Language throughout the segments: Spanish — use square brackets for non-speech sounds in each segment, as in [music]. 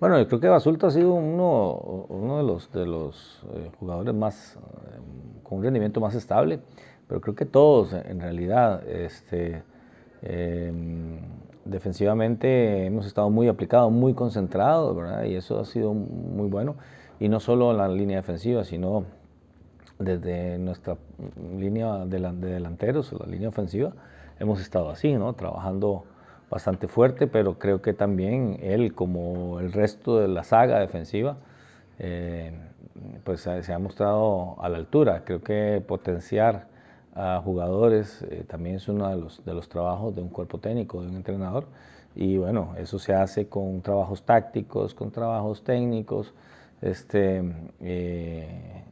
Bueno, yo creo que Basulto ha sido uno, uno de los, de los eh, jugadores más, eh, con un rendimiento más estable, pero creo que todos en realidad, este, em, defensivamente hemos estado muy aplicados, muy concentrados, ¿verdad? y eso ha sido muy bueno, y no solo en la línea defensiva, sino desde nuestra línea de, de delanteros, la línea ofensiva, hemos estado así, ¿no? trabajando bastante fuerte, pero creo que también él, como el resto de la saga defensiva, eh, pues se ha mostrado a la altura. Creo que potenciar a jugadores eh, también es uno de los, de los trabajos de un cuerpo técnico, de un entrenador. Y bueno, eso se hace con trabajos tácticos, con trabajos técnicos. Este, eh,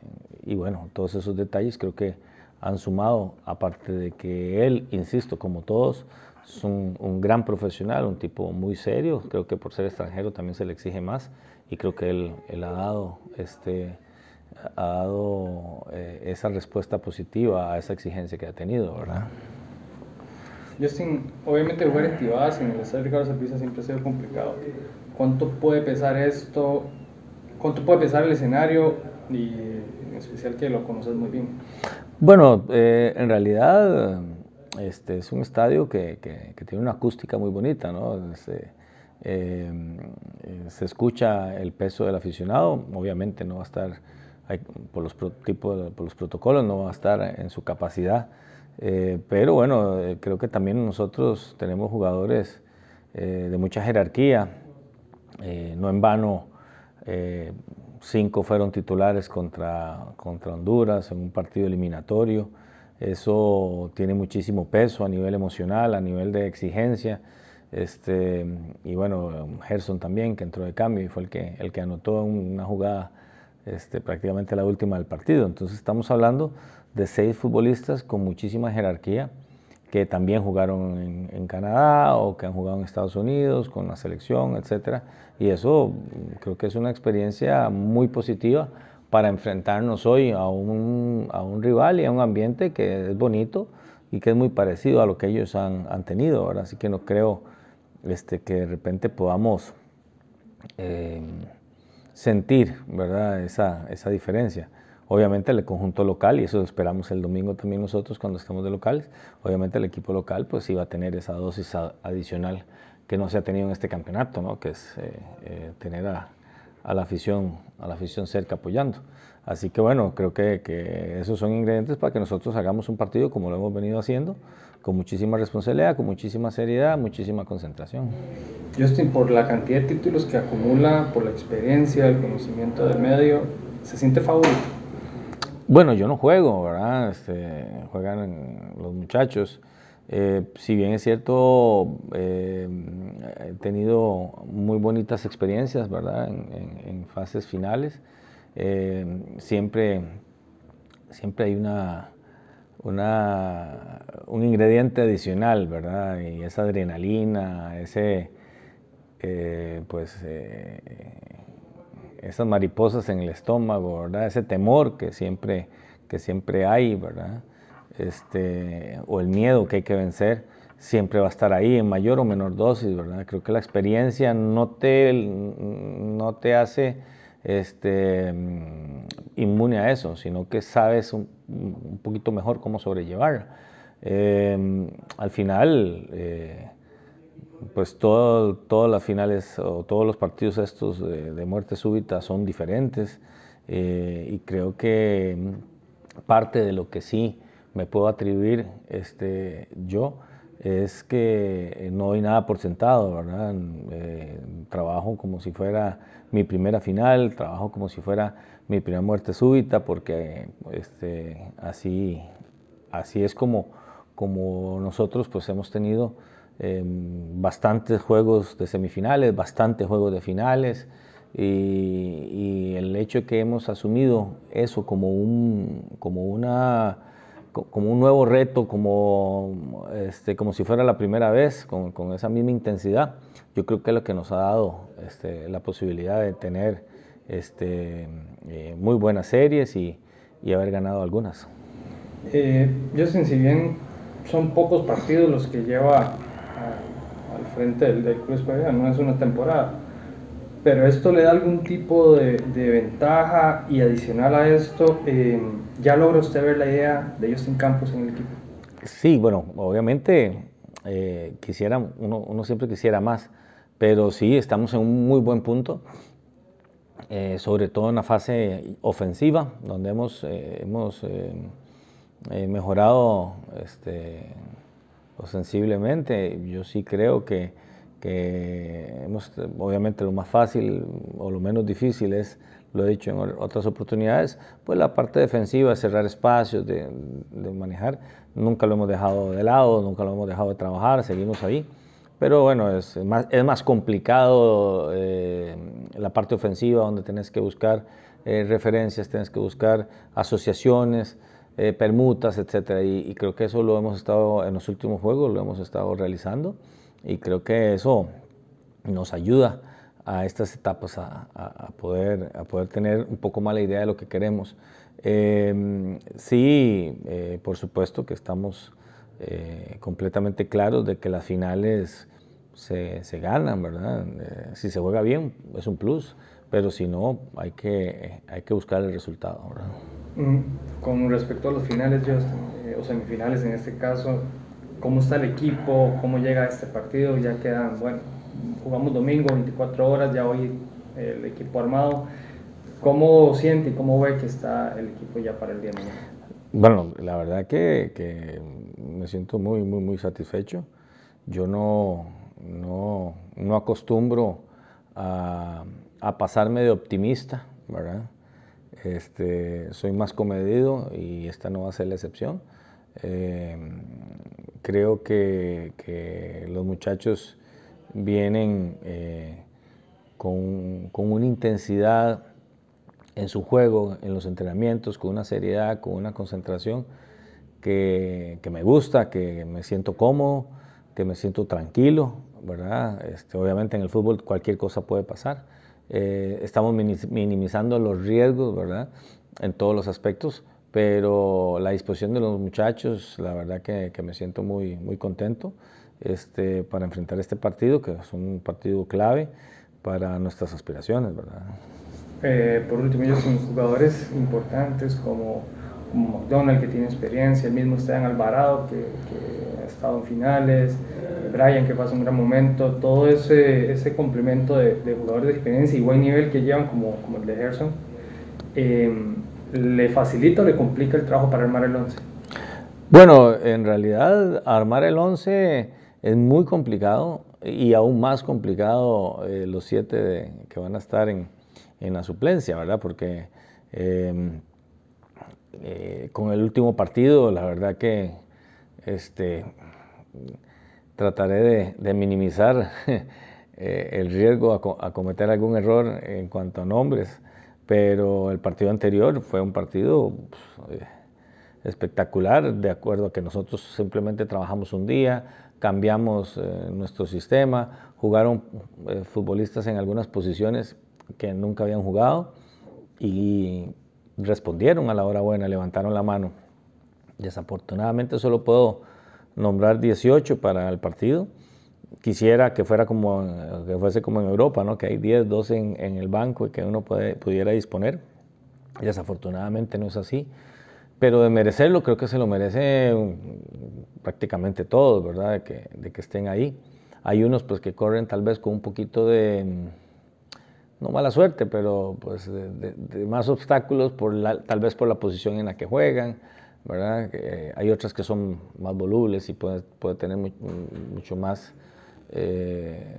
y bueno, todos esos detalles creo que han sumado, aparte de que él, insisto, como todos, es un, gran profesional, un tipo muy serio, creo que por ser extranjero también se le exige más y creo que él, él ha dado, este, ha dado eh, esa respuesta positiva a esa exigencia que ha tenido, ¿verdad? Justin, obviamente jugar estivadas en el estadio Ricardo Serviza siempre ha sido complicado. ¿Cuánto puede pesar esto? ¿Cuánto puede pesar el escenario? Y en especial que lo conoces muy bien. Bueno, eh, en realidad este, es un estadio que, tiene una acústica muy bonita, ¿no? Este, eh, se, escucha el peso del aficionado, obviamente no va a estar, por, los por protocolos, no va a estar en su capacidad, eh, pero bueno, eh, creo que también nosotros tenemos jugadores de mucha jerarquía, no en vano. cinco fueron titulares contra Honduras en un partido eliminatorio. Eso tiene muchísimo peso a nivel emocional, a nivel de exigencia. Este, y bueno, Gerson también, que entró de cambio y fue el que, el que anotó una jugada este, prácticamente la última del partido. Entonces estamos hablando de seis futbolistas con muchísima jerarquía que también jugaron en, en, Canadá o que han jugado en Estados Unidos con la selección, etc. Y eso mm, creo que es una experiencia muy positiva para enfrentarnos hoy a un, a un rival y a un ambiente que es bonito y que es muy parecido a lo que ellos han, han tenido. Ahora Así que no creo este, que de repente podamos eh, sentir ¿verdad? Esa, esa diferencia. Obviamente el conjunto local, y eso esperamos el domingo también nosotros cuando estemos de locales, obviamente el equipo local pues iba a tener esa dosis adicional que no se ha tenido en este campeonato, ¿no? que es eh, eh, tener a, a la afición, a la afición cerca apoyando. Así que bueno, creo que, esos son ingredientes para que nosotros hagamos un partido como lo hemos venido haciendo, con muchísima responsabilidad, con muchísima seriedad, muchísima concentración. Justin, por la cantidad de títulos que acumula, por la experiencia, el conocimiento del medio, ¿se siente favorito? Bueno, yo no juego, ¿verdad? Este, juegan los muchachos. Eh, si bien es cierto, eh, he tenido muy bonitas experiencias, ¿verdad? En, fases finales, eh, siempre, hay un ingrediente adicional, ¿verdad? Y esa adrenalina, ese, pues, esas mariposas en el estómago, ¿verdad? Ese temor que siempre, que siempre hay, ¿verdad? Este, o el miedo que hay que vencer siempre va a estar ahí en mayor o menor dosis, Creo que la experiencia no te, no te hace este, mm, inmune a eso, sino que sabes un, poquito mejor cómo sobrellevar. Em, al final, eh, pues todas las finales o todos los partidos estos de, muerte súbita son diferentes eh, y creo que mm, parte de lo que sí me puedo atribuir este, yo es que eh, no doy nada por sentado, ¿verdad? Mm, eh, trabajo como si fuera mi primera final, trabajo como si fuera mi primera muerte súbita, porque este, así, así es como, como nosotros pues, hemos tenido em, bastantes juegos de semifinales, bastantes juegos de finales, y, el hecho que hemos asumido eso como, un, como una como un nuevo reto, como, este, como si fuera la primera vez, con, con, esa misma intensidad. Yo creo que es lo que nos ha dado este, la posibilidad de tener este, eh, muy buenas series y, y haber ganado algunas. yo eh, Justin, si bien son pocos partidos los que lleva al frente del, del Cruz Pereira, no es una temporada, pero esto le da algún tipo de, ventaja y adicional a esto, eh, ¿ya logra usted ver la idea de ellos Justin Campos en el equipo? Sí, bueno, obviamente eh, quisiera, uno, uno, siempre quisiera más, pero sí, estamos en un muy buen punto, eh, sobre todo en la fase ofensiva, donde hemos, hemos mejorado este, sensiblemente. Yo sí creo que que hemos, obviamente lo más fácil o lo menos difícil es, lo he dicho en otras oportunidades, pues la parte defensiva, cerrar espacios, de, manejar, nunca lo hemos dejado de lado, nunca lo hemos dejado de trabajar, seguimos ahí. Pero bueno, es más, complicado eh, la parte ofensiva donde tenés que buscar eh, referencias, tenés que buscar asociaciones, eh, permutas, etc. y creo que eso lo hemos estado en los últimos juegos, lo hemos estado realizando y creo que eso nos ayuda a estas etapas a, poder, a poder tener un poco más la idea de lo que queremos. Em, sí, eh, por supuesto que estamos eh, completamente claros de que las finales se, se ganan, ¿verdad? Eh, si se juega bien es un plus, pero si no hay que, hay que buscar el resultado, ¿verdad? Mm, con respecto a los finales, o semifinales en este caso, cómo está el equipo, cómo llega este partido, ya quedan, bueno, jugamos domingo, 24 horas, ya hoy el equipo armado. ¿Cómo siente y cómo ve que está el equipo ya para el día de mañana? Bueno, la verdad que, me siento muy, muy, muy satisfecho. Yo no, no, no acostumbro a, pasarme de optimista, ¿verdad? Este, soy más comedido y esta no va a ser la excepción. Eh, creo que, los muchachos vienen eh, con, una intensidad en su juego, en los entrenamientos, con una seriedad, con una concentración que, me gusta, que me siento cómodo, que me siento tranquilo, ¿verdad? Este, obviamente en el fútbol cualquier cosa puede pasar. Eh, estamos minimizando los riesgos, ¿verdad? En todos los aspectos, pero la disposición de los muchachos, la verdad que, que me siento muy, muy contento este, para enfrentar este partido, que es un partido clave para nuestras aspiraciones, ¿verdad? Eh, por último, ellos son jugadores importantes como, donald McDonald, que tiene experiencia, el mismo Esteban Alvarado, que, ha estado en finales, Brian, que pasa un gran momento, todo ese, ese complemento de, jugadores de experiencia y buen nivel que llevan, como, como el de Gerson. Eh, ¿le facilita o le complica el trabajo para armar el 11? Bueno, en realidad armar el 11 es muy complicado y aún más complicado eh, los siete que van a estar en, la suplencia, ¿verdad? Porque em, eh, con el último partido, la verdad que este, trataré de, minimizar [laughs] eh, el riesgo a, cometer algún error en cuanto a nombres pero el partido anterior fue un partido pues, eh, espectacular, de acuerdo a que nosotros simplemente trabajamos un día, cambiamos eh, nuestro sistema, jugaron eh, futbolistas en algunas posiciones que nunca habían jugado y respondieron a la hora buena, levantaron la mano. Desafortunadamente solo puedo nombrar 18 para el partido, quisiera que fuera como, que fuese como en Europa, ¿no? que hay 10, 12 en, el banco y que uno puede, pudiera disponer. desafortunadamente no es así. Pero de merecerlo, creo que se lo merece mm, prácticamente todos, ¿verdad? De que, de que estén ahí. Hay unos pues que corren tal vez con un poquito de, mm, no mala suerte, pero pues de, más obstáculos por tal vez por la posición en la que juegan, ¿verdad? Eh, hay otras que son más volubles y pueden puede tener mm, mucho más eh,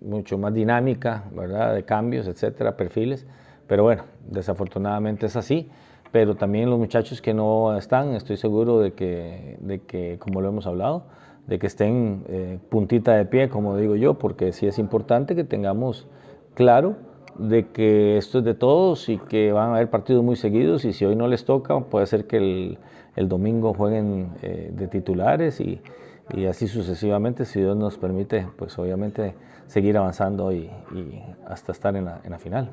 mucho más dinámica, ¿verdad? De cambios, etcétera, perfiles. Pero bueno, desafortunadamente es así. Pero también los muchachos que no están, estoy seguro de que, de que como lo hemos hablado, de que estén eh, puntita de pie, como digo yo, porque sí es importante que tengamos claro de que esto es de todos y que van a haber partidos muy seguidos y si hoy no les toca, puede ser que el, domingo jueguen eh, de titulares y, y así sucesivamente, si Dios nos permite, pues obviamente seguir avanzando y, hasta estar en la final.